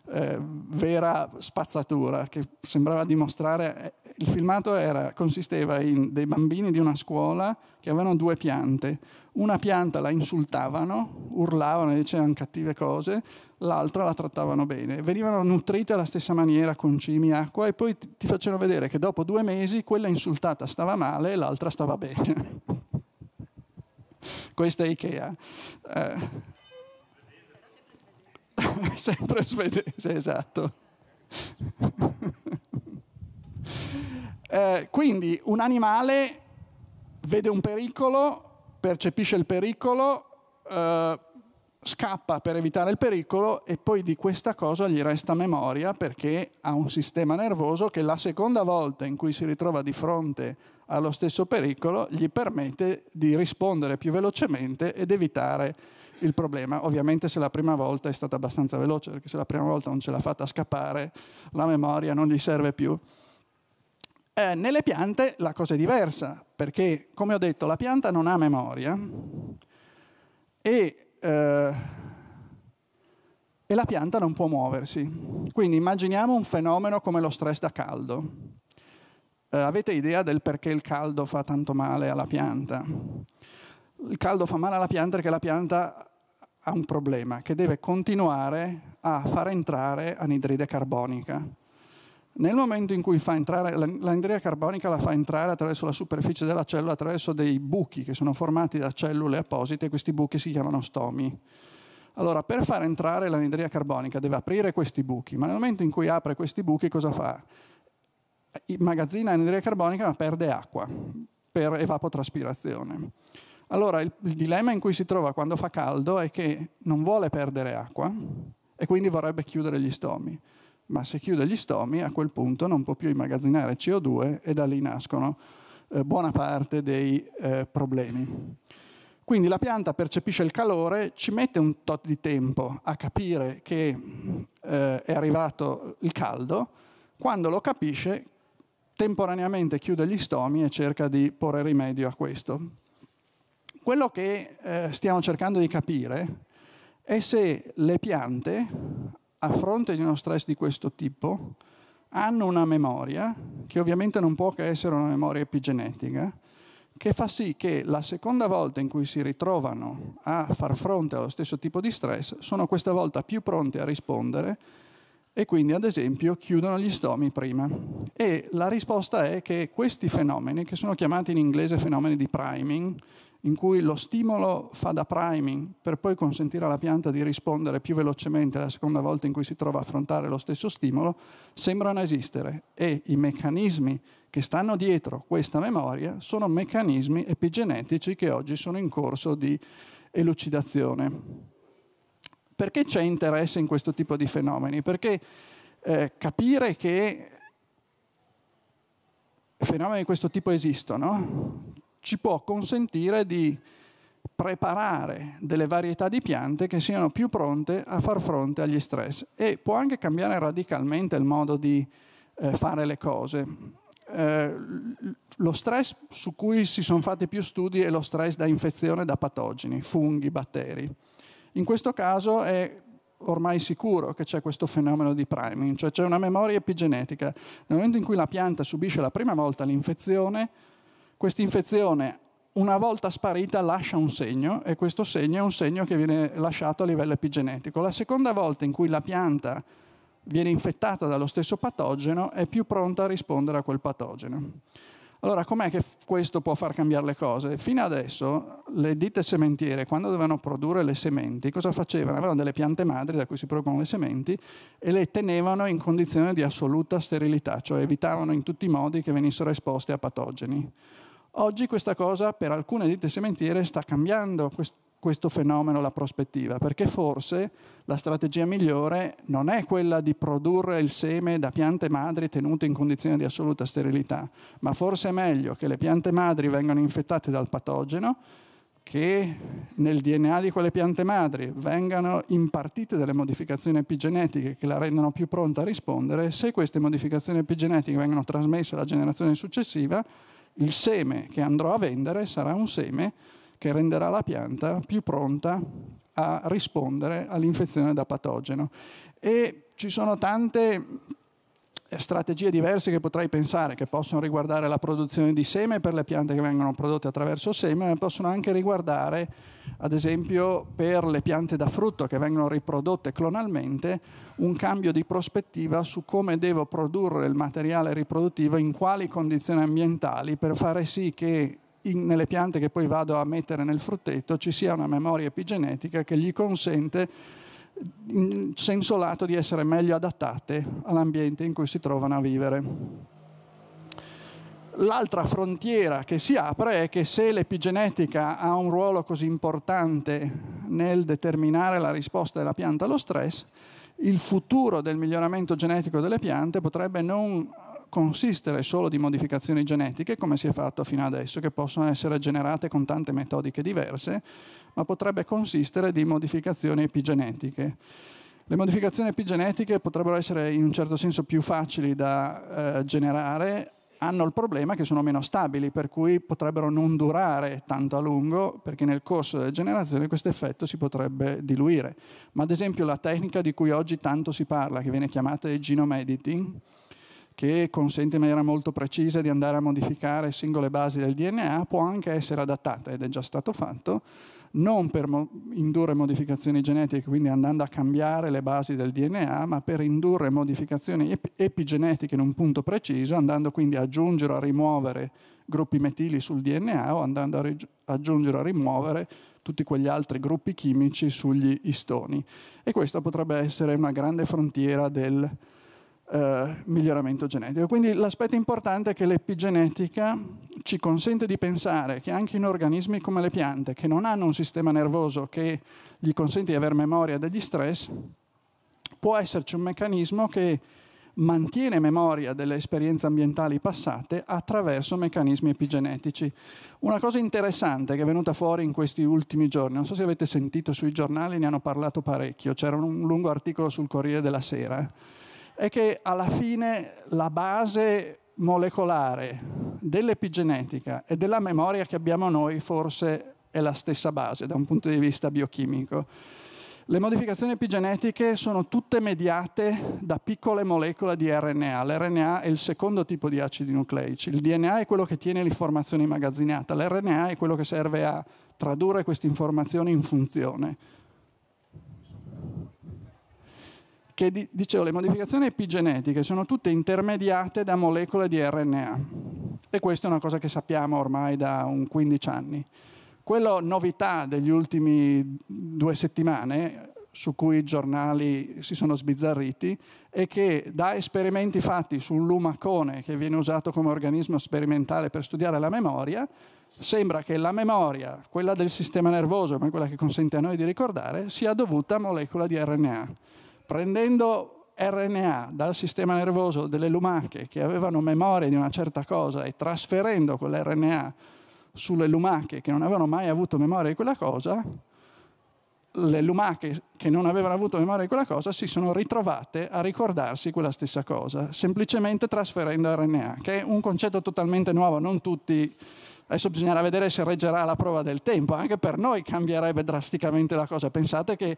eh, vera spazzatura, che sembrava dimostrare eh, il filmato era, consisteva in dei bambini di una scuola che avevano due piante. Una pianta la insultavano, urlavano e dicevano cattive cose, l'altra la trattavano bene. Venivano nutrite alla stessa maniera con cimi, acqua e poi ti facevano vedere che dopo due mesi quella insultata stava male e l'altra stava bene. Questa è Ikea. Eh. Sempre svedese, esatto. Eh, quindi un animale vede un pericolo, percepisce il pericolo, eh, scappa per evitare il pericolo e poi di questa cosa gli resta memoria perché ha un sistema nervoso che la seconda volta in cui si ritrova di fronte allo stesso pericolo gli permette di rispondere più velocemente ed evitare il problema. Ovviamente se la prima volta è stata abbastanza veloce, perché se la prima volta non ce l'ha fatta scappare, la memoria non gli serve più. Eh, nelle piante la cosa è diversa, perché come ho detto la pianta non ha memoria e, eh, e la pianta non può muoversi. Quindi immaginiamo un fenomeno come lo stress da caldo. Eh, avete idea del perché il caldo fa tanto male alla pianta? Il caldo fa male alla pianta perché la pianta ha un problema, che deve continuare a far entrare anidride carbonica nel momento in cui fa entrare, l'andria carbonica la fa entrare attraverso la superficie della cellula, attraverso dei buchi che sono formati da cellule apposite, e questi buchi si chiamano stomi. Allora, per far entrare l'anidria carbonica deve aprire questi buchi, ma nel momento in cui apre questi buchi cosa fa? Immagazzina anidria carbonica ma perde acqua per evapotraspirazione. Allora, il, il dilemma in cui si trova quando fa caldo è che non vuole perdere acqua e quindi vorrebbe chiudere gli stomi ma se chiude gli stomi a quel punto non può più immagazzinare CO2 e da lì nascono eh, buona parte dei eh, problemi. Quindi la pianta percepisce il calore, ci mette un tot di tempo a capire che eh, è arrivato il caldo, quando lo capisce temporaneamente chiude gli stomi e cerca di porre rimedio a questo. Quello che eh, stiamo cercando di capire è se le piante a fronte di uno stress di questo tipo hanno una memoria, che ovviamente non può che essere una memoria epigenetica, che fa sì che la seconda volta in cui si ritrovano a far fronte allo stesso tipo di stress sono questa volta più pronti a rispondere e quindi ad esempio chiudono gli stomi prima. E la risposta è che questi fenomeni, che sono chiamati in inglese fenomeni di priming, in cui lo stimolo fa da priming per poi consentire alla pianta di rispondere più velocemente la seconda volta in cui si trova a affrontare lo stesso stimolo, sembrano esistere e i meccanismi che stanno dietro questa memoria sono meccanismi epigenetici che oggi sono in corso di elucidazione. Perché c'è interesse in questo tipo di fenomeni? Perché eh, capire che fenomeni di questo tipo esistono ci può consentire di preparare delle varietà di piante che siano più pronte a far fronte agli stress e può anche cambiare radicalmente il modo di eh, fare le cose. Eh, lo stress su cui si sono fatti più studi è lo stress da infezione da patogeni, funghi, batteri. In questo caso è ormai sicuro che c'è questo fenomeno di priming, cioè c'è una memoria epigenetica. Nel momento in cui la pianta subisce la prima volta l'infezione, questa infezione una volta sparita lascia un segno e questo segno è un segno che viene lasciato a livello epigenetico. La seconda volta in cui la pianta viene infettata dallo stesso patogeno è più pronta a rispondere a quel patogeno. Allora, com'è che questo può far cambiare le cose? Fino adesso le ditte sementiere, quando dovevano produrre le sementi, cosa facevano? Avevano delle piante madri da cui si producono le sementi e le tenevano in condizione di assoluta sterilità, cioè evitavano in tutti i modi che venissero esposte a patogeni. Oggi questa cosa per alcune ditte sementiere sta cambiando questo fenomeno, la prospettiva, perché forse la strategia migliore non è quella di produrre il seme da piante madri tenute in condizioni di assoluta sterilità, ma forse è meglio che le piante madri vengano infettate dal patogeno che nel DNA di quelle piante madri vengano impartite delle modificazioni epigenetiche che la rendono più pronta a rispondere, se queste modificazioni epigenetiche vengono trasmesse alla generazione successiva, il seme che andrò a vendere sarà un seme che renderà la pianta più pronta a rispondere all'infezione da patogeno. E ci sono tante eh, strategie diverse che potrei pensare, che possono riguardare la produzione di seme per le piante che vengono prodotte attraverso seme, ma possono anche riguardare, ad esempio, per le piante da frutto che vengono riprodotte clonalmente, un cambio di prospettiva su come devo produrre il materiale riproduttivo, in quali condizioni ambientali, per fare sì che in, nelle piante che poi vado a mettere nel frutteto ci sia una memoria epigenetica che gli consente in senso lato di essere meglio adattate all'ambiente in cui si trovano a vivere. L'altra frontiera che si apre è che se l'epigenetica ha un ruolo così importante nel determinare la risposta della pianta allo stress, il futuro del miglioramento genetico delle piante potrebbe non consistere solo di modificazioni genetiche, come si è fatto fino adesso, che possono essere generate con tante metodiche diverse, ma potrebbe consistere di modificazioni epigenetiche. Le modificazioni epigenetiche potrebbero essere in un certo senso più facili da eh, generare hanno il problema che sono meno stabili, per cui potrebbero non durare tanto a lungo, perché nel corso delle generazioni questo effetto si potrebbe diluire. Ma ad esempio la tecnica di cui oggi tanto si parla, che viene chiamata genome editing, che consente in maniera molto precisa di andare a modificare singole basi del DNA, può anche essere adattata, ed è già stato fatto, non per indurre modificazioni genetiche, quindi andando a cambiare le basi del DNA, ma per indurre modificazioni epigenetiche in un punto preciso, andando quindi a aggiungere o a rimuovere gruppi metili sul DNA o andando a aggiungere o a rimuovere tutti quegli altri gruppi chimici sugli istoni. E questa potrebbe essere una grande frontiera del eh, miglioramento genetico. Quindi l'aspetto importante è che l'epigenetica ci consente di pensare che anche in organismi come le piante, che non hanno un sistema nervoso che gli consente di avere memoria degli stress, può esserci un meccanismo che mantiene memoria delle esperienze ambientali passate attraverso meccanismi epigenetici. Una cosa interessante che è venuta fuori in questi ultimi giorni, non so se avete sentito sui giornali, ne hanno parlato parecchio, c'era un lungo articolo sul Corriere della Sera è che alla fine la base molecolare dell'epigenetica e della memoria che abbiamo noi forse è la stessa base da un punto di vista biochimico. Le modificazioni epigenetiche sono tutte mediate da piccole molecole di RNA. L'RNA è il secondo tipo di acidi nucleici. Il DNA è quello che tiene l'informazione immagazzinata, l'RNA è quello che serve a tradurre queste informazioni in funzione. che dicevo le modificazioni epigenetiche sono tutte intermediate da molecole di RNA e questa è una cosa che sappiamo ormai da un 15 anni. Quella novità degli ultimi due settimane su cui i giornali si sono sbizzarriti è che da esperimenti fatti sull'umacone che viene usato come organismo sperimentale per studiare la memoria, sembra che la memoria, quella del sistema nervoso, ma quella che consente a noi di ricordare, sia dovuta a molecola di RNA prendendo RNA dal sistema nervoso delle lumache che avevano memoria di una certa cosa e trasferendo quell'RNA sulle lumache che non avevano mai avuto memoria di quella cosa, le lumache che non avevano avuto memoria di quella cosa si sono ritrovate a ricordarsi quella stessa cosa, semplicemente trasferendo RNA, che è un concetto totalmente nuovo, non tutti... Adesso bisognerà vedere se reggerà la prova del tempo, anche per noi cambierebbe drasticamente la cosa. Pensate che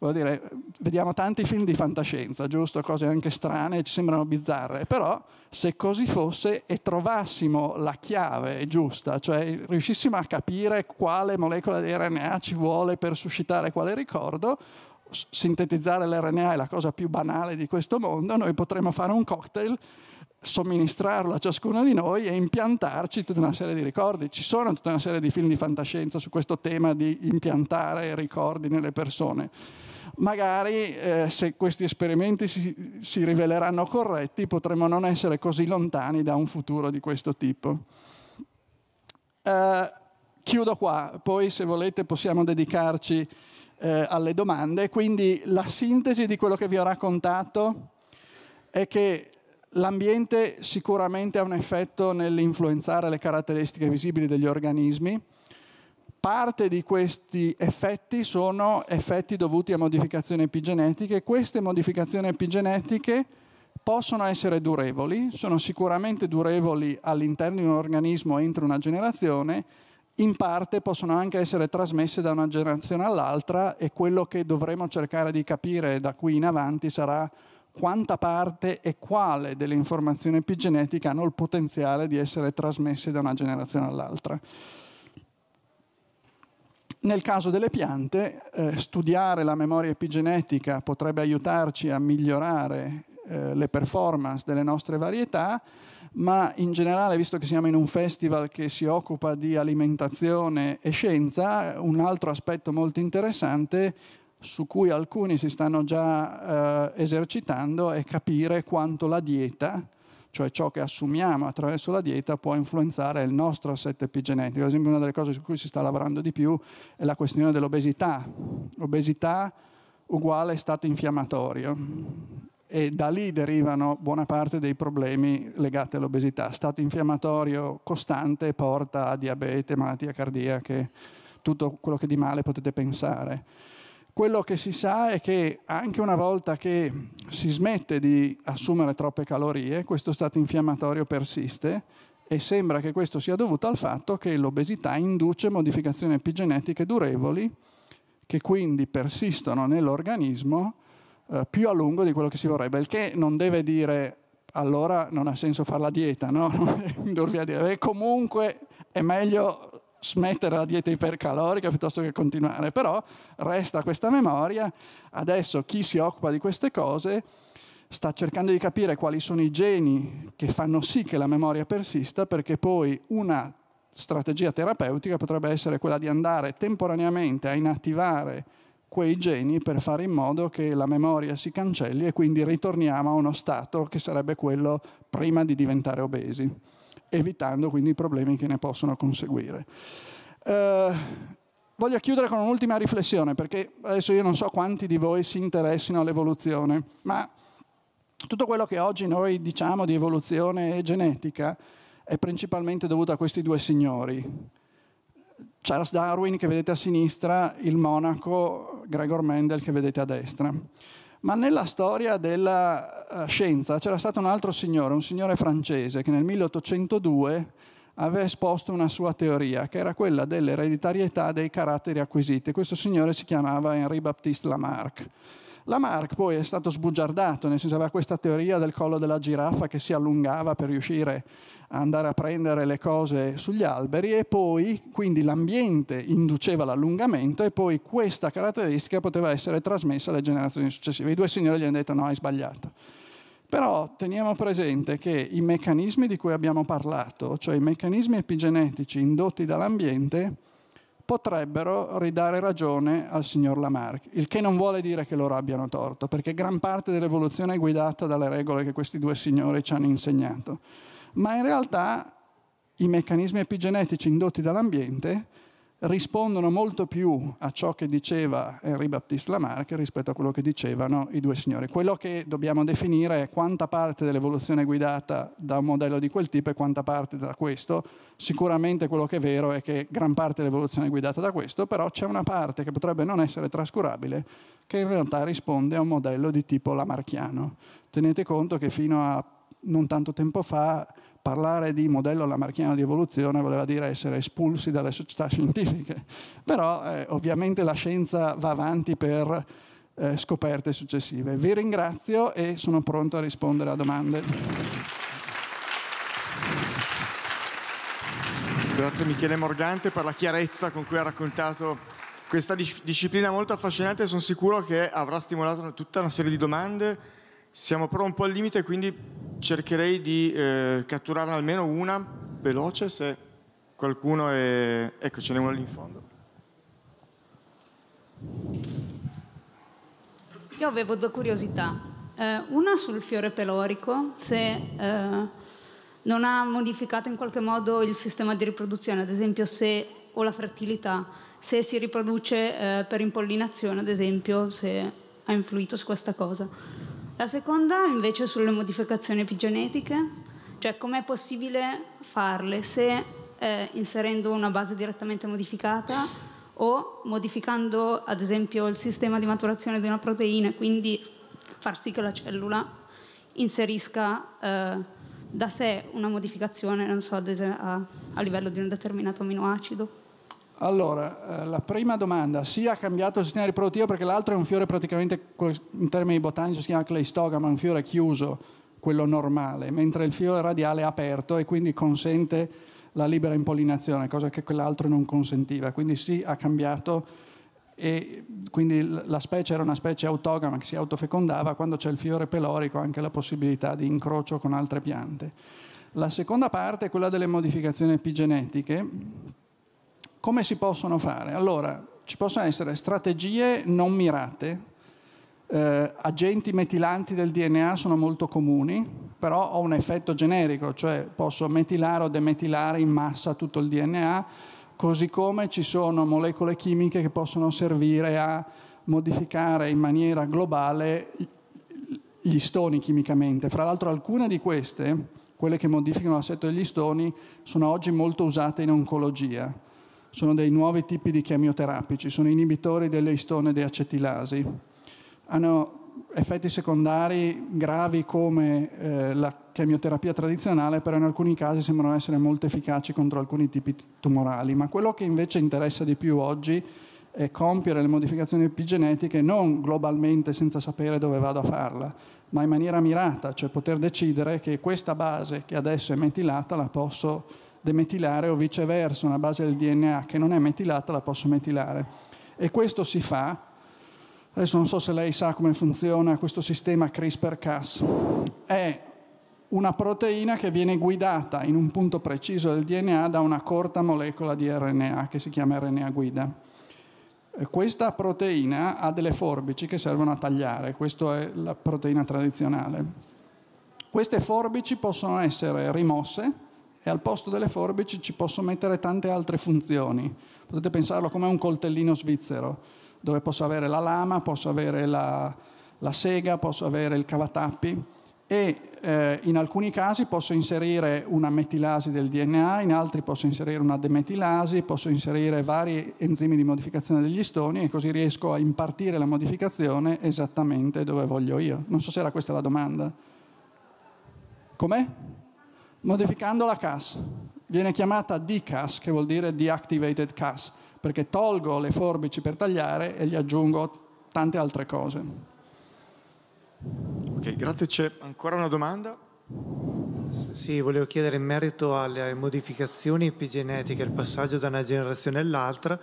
Dire, vediamo tanti film di fantascienza, giusto? Cose anche strane, ci sembrano bizzarre, però se così fosse e trovassimo la chiave giusta, cioè riuscissimo a capire quale molecola di RNA ci vuole per suscitare quale ricordo, sintetizzare l'RNA è la cosa più banale di questo mondo, noi potremmo fare un cocktail somministrarlo a ciascuno di noi e impiantarci tutta una serie di ricordi. Ci sono tutta una serie di film di fantascienza su questo tema di impiantare ricordi nelle persone magari eh, se questi esperimenti si, si riveleranno corretti potremmo non essere così lontani da un futuro di questo tipo. Eh, chiudo qua, poi se volete possiamo dedicarci eh, alle domande. Quindi la sintesi di quello che vi ho raccontato è che l'ambiente sicuramente ha un effetto nell'influenzare le caratteristiche visibili degli organismi, Parte di questi effetti sono effetti dovuti a modificazioni epigenetiche. Queste modificazioni epigenetiche possono essere durevoli, sono sicuramente durevoli all'interno di un organismo entro una generazione, in parte possono anche essere trasmesse da una generazione all'altra e quello che dovremo cercare di capire da qui in avanti sarà quanta parte e quale delle informazioni epigenetiche hanno il potenziale di essere trasmesse da una generazione all'altra. Nel caso delle piante, eh, studiare la memoria epigenetica potrebbe aiutarci a migliorare eh, le performance delle nostre varietà, ma in generale, visto che siamo in un festival che si occupa di alimentazione e scienza, un altro aspetto molto interessante su cui alcuni si stanno già eh, esercitando è capire quanto la dieta cioè ciò che assumiamo attraverso la dieta, può influenzare il nostro assetto epigenetico. Ad esempio una delle cose su cui si sta lavorando di più è la questione dell'obesità. Obesità uguale stato infiammatorio e da lì derivano buona parte dei problemi legati all'obesità. Stato infiammatorio costante porta a diabete, malattie cardiache, tutto quello che di male potete pensare. Quello che si sa è che anche una volta che si smette di assumere troppe calorie, questo stato infiammatorio persiste e sembra che questo sia dovuto al fatto che l'obesità induce modificazioni epigenetiche durevoli che quindi persistono nell'organismo eh, più a lungo di quello che si vorrebbe, il che non deve dire allora non ha senso fare la dieta, no? Non a dire, comunque è meglio smettere la dieta ipercalorica piuttosto che continuare, però resta questa memoria, adesso chi si occupa di queste cose sta cercando di capire quali sono i geni che fanno sì che la memoria persista, perché poi una strategia terapeutica potrebbe essere quella di andare temporaneamente a inattivare quei geni per fare in modo che la memoria si cancelli e quindi ritorniamo a uno stato che sarebbe quello prima di diventare obesi evitando quindi i problemi che ne possono conseguire. Eh, voglio chiudere con un'ultima riflessione, perché adesso io non so quanti di voi si interessino all'evoluzione, ma tutto quello che oggi noi diciamo di evoluzione e genetica è principalmente dovuto a questi due signori. Charles Darwin che vedete a sinistra, il monaco Gregor Mendel che vedete a destra ma nella storia della eh, scienza c'era stato un altro signore, un signore francese, che nel 1802 aveva esposto una sua teoria, che era quella dell'ereditarietà dei caratteri acquisiti. Questo signore si chiamava Henri Baptiste Lamarck. Lamarck poi è stato sbugiardato, nel senso aveva questa teoria del collo della giraffa che si allungava per riuscire andare a prendere le cose sugli alberi e poi quindi l'ambiente induceva l'allungamento e poi questa caratteristica poteva essere trasmessa alle generazioni successive. I due signori gli hanno detto no, hai sbagliato. Però teniamo presente che i meccanismi di cui abbiamo parlato, cioè i meccanismi epigenetici indotti dall'ambiente, potrebbero ridare ragione al signor Lamarck, il che non vuole dire che loro abbiano torto, perché gran parte dell'evoluzione è guidata dalle regole che questi due signori ci hanno insegnato ma in realtà i meccanismi epigenetici indotti dall'ambiente rispondono molto più a ciò che diceva Henri Baptiste Lamarck rispetto a quello che dicevano i due signori. Quello che dobbiamo definire è quanta parte dell'evoluzione è guidata da un modello di quel tipo e quanta parte da questo. Sicuramente quello che è vero è che gran parte dell'evoluzione è guidata da questo, però c'è una parte che potrebbe non essere trascurabile che in realtà risponde a un modello di tipo lamarchiano. Tenete conto che fino a non tanto tempo fa parlare di modello lamarchiano di evoluzione voleva dire essere espulsi dalle società scientifiche, però eh, ovviamente la scienza va avanti per eh, scoperte successive. Vi ringrazio e sono pronto a rispondere a domande. Grazie Michele Morgante per la chiarezza con cui ha raccontato questa disciplina molto affascinante, sono sicuro che avrà stimolato tutta una serie di domande siamo però un po' al limite, quindi cercherei di eh, catturarne almeno una veloce se qualcuno è... Ecco, ce n'è una lì in fondo. Io avevo due curiosità. Eh, una sul fiore pelorico, se eh, non ha modificato in qualche modo il sistema di riproduzione, ad esempio se o la fertilità, se si riproduce eh, per impollinazione, ad esempio, se ha influito su questa cosa. La seconda invece sulle modificazioni epigenetiche, cioè com'è possibile farle se eh, inserendo una base direttamente modificata o modificando ad esempio il sistema di maturazione di una proteina, quindi far sì che la cellula inserisca eh, da sé una modificazione, non so, ad a, a livello di un determinato aminoacido. Allora, eh, la prima domanda, sì ha cambiato il sistema riproduttivo perché l'altro è un fiore praticamente, in termini botanici si chiama cleistogama, un fiore chiuso, quello normale, mentre il fiore radiale è aperto e quindi consente la libera impollinazione, cosa che quell'altro non consentiva. Quindi sì ha cambiato e quindi la specie era una specie autogama che si autofecondava, quando c'è il fiore pelorico anche la possibilità di incrocio con altre piante. La seconda parte è quella delle modificazioni epigenetiche come si possono fare? Allora, ci possono essere strategie non mirate, eh, agenti metilanti del DNA sono molto comuni, però ho un effetto generico, cioè posso metilare o demetilare in massa tutto il DNA, così come ci sono molecole chimiche che possono servire a modificare in maniera globale gli stoni chimicamente. Fra l'altro alcune di queste, quelle che modificano l'assetto degli stoni, sono oggi molto usate in oncologia sono dei nuovi tipi di chemioterapici, sono inibitori delle istone deacetilasi. Hanno effetti secondari gravi come eh, la chemioterapia tradizionale, però in alcuni casi sembrano essere molto efficaci contro alcuni tipi tumorali. Ma quello che invece interessa di più oggi è compiere le modificazioni epigenetiche non globalmente senza sapere dove vado a farla, ma in maniera mirata, cioè poter decidere che questa base che adesso è metilata la posso demetilare o viceversa una base del DNA che non è metilata la posso metilare. E questo si fa, adesso non so se lei sa come funziona questo sistema CRISPR-Cas, è una proteina che viene guidata in un punto preciso del DNA da una corta molecola di RNA che si chiama RNA guida. Questa proteina ha delle forbici che servono a tagliare, questa è la proteina tradizionale. Queste forbici possono essere rimosse e al posto delle forbici ci posso mettere tante altre funzioni. Potete pensarlo come un coltellino svizzero, dove posso avere la lama, posso avere la, la sega, posso avere il cavatappi e eh, in alcuni casi posso inserire una metilasi del DNA, in altri posso inserire una demetilasi, posso inserire vari enzimi di modificazione degli stoni e così riesco a impartire la modificazione esattamente dove voglio io. Non so se era questa la domanda. Com'è? modificando la CAS. Viene chiamata DCAS, che vuol dire Deactivated CAS, perché tolgo le forbici per tagliare e gli aggiungo tante altre cose. Ok, grazie. C'è ancora una domanda? Sì, volevo chiedere in merito alle modificazioni epigenetiche, il passaggio da una generazione all'altra,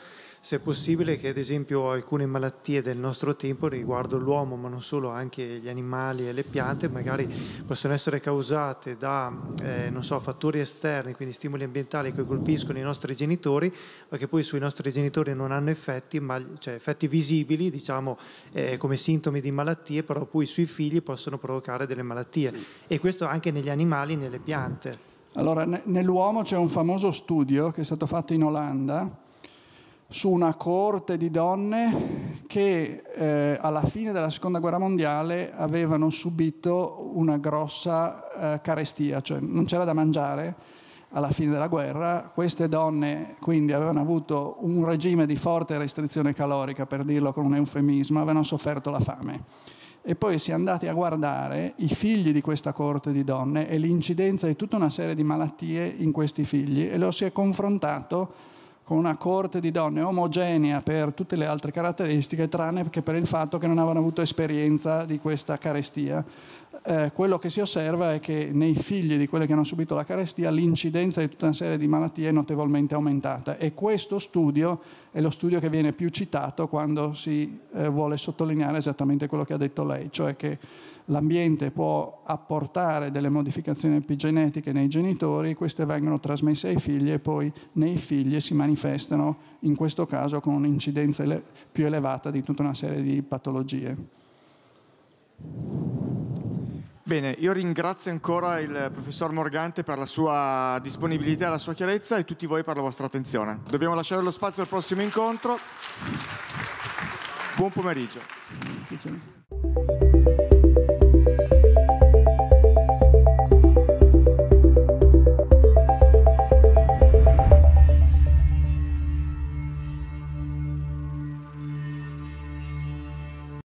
se è possibile che ad esempio alcune malattie del nostro tempo riguardo l'uomo, ma non solo, anche gli animali e le piante, magari possono essere causate da eh, so, fattori esterni, quindi stimoli ambientali che colpiscono i nostri genitori, ma che poi sui nostri genitori non hanno effetti, ma, cioè, effetti visibili, diciamo, eh, come sintomi di malattie, però poi sui figli possono provocare delle malattie. Sì. E questo anche negli animali e nelle piante. Allora, nell'uomo c'è un famoso studio che è stato fatto in Olanda, su una coorte di donne che eh, alla fine della seconda guerra mondiale avevano subito una grossa eh, carestia, cioè non c'era da mangiare alla fine della guerra, queste donne quindi avevano avuto un regime di forte restrizione calorica, per dirlo con un eufemismo, avevano sofferto la fame. E poi si è andati a guardare i figli di questa corte di donne e l'incidenza di tutta una serie di malattie in questi figli e lo si è confrontato con una corte di donne omogenea per tutte le altre caratteristiche, tranne che per il fatto che non avevano avuto esperienza di questa carestia eh, quello che si osserva è che nei figli di quelli che hanno subito la carestia l'incidenza di tutta una serie di malattie è notevolmente aumentata e questo studio è lo studio che viene più citato quando si eh, vuole sottolineare esattamente quello che ha detto lei, cioè che l'ambiente può apportare delle modificazioni epigenetiche nei genitori, queste vengono trasmesse ai figli e poi nei figli si manifestano in questo caso con un'incidenza ele- più elevata di tutta una serie di patologie. Bene, io ringrazio ancora il professor Morgante per la sua disponibilità e la sua chiarezza e tutti voi per la vostra attenzione. Dobbiamo lasciare lo spazio al prossimo incontro. Buon pomeriggio.